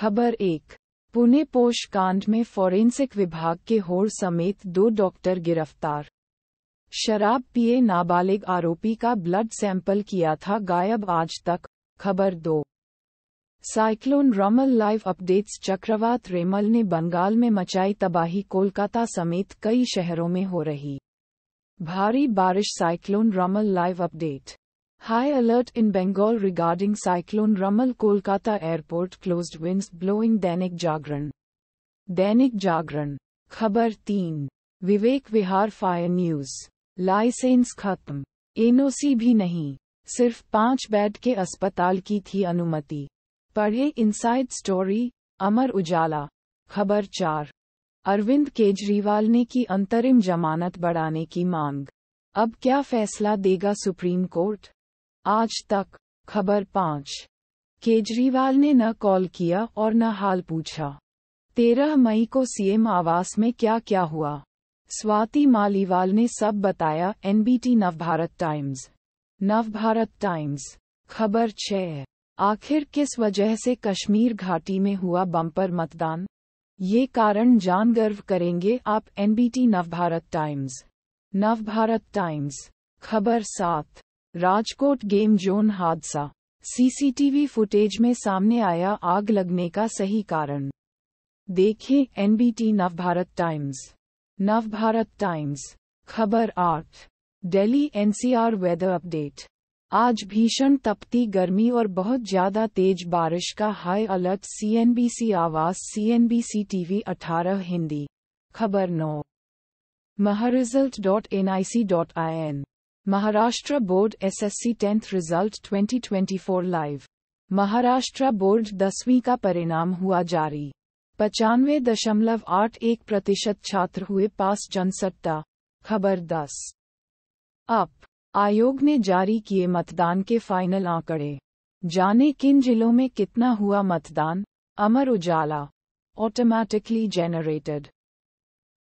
खबर एक पुणे पोष कांड में फॉरेंसिक विभाग के होड़ समेत दो डॉक्टर गिरफ्तार शराब पिए नाबालिग आरोपी का ब्लड सैंपल किया था गायब आज तक खबर दो साइक्लोन रमल लाइव अपडेट्स चक्रवात रेमल ने बंगाल में मचाई तबाही कोलकाता समेत कई शहरों में हो रही भारी बारिश cyclone Remal live update High alert in Bengal regarding cyclone Ramal Kolkata airport closed winds blowing दैनिक जागरण दैनिक जागरण खबर तीन Vivek Vihar fire news license खत्म एनओसी भी नहीं सिर्फ पांच बेड के अस्पताल की थी अनुमति पढ़े इनसाइड स्टोरी अमर उजाला खबर चार अरविंद केजरीवाल ने की अंतरिम जमानत बढ़ाने की मांग अब क्या फैसला देगा सुप्रीम कोर्ट आज तक खबर पाँच केजरीवाल ने न कॉल किया और न हाल पूछा तेरह मई को सीएम आवास में क्या क्या हुआ स्वाति मालीवाल ने सब बताया NBT Navbharat Times Navbharat Times खबर छः आखिर किस वजह से कश्मीर घाटी में हुआ बम्पर मतदान ये कारण जान गर्व करेंगे आप NBT Navbharat Times Navbharat Times खबर सात राजकोट गेम जोन हादसा सीसीटीवी फुटेज में सामने आया आग लगने का सही कारण देखें NBT Navbharat Times Navbharat Times खबर आठ दिल्ली एनसीआर वेदर अपडेट आज भीषण तपती गर्मी और बहुत ज्यादा तेज बारिश का high alert CNBC Awaaz CNBC TV 18 Hindi खबर नौ mahresult dot N I C dot I N Maharashtra Board SSC tenth result 2024 live Maharashtra board दसवीं का परिणाम हुआ जारी पचानवे दशमलव आठ एक प्रतिशत छात्र हुए पास जनसत्ता खबर दस अप आयोग ने जारी किए मतदान के फाइनल आंकड़े जाने किन जिलों में कितना हुआ मतदान अमर उजाला ऑटोमैटिकली जेनरेटेड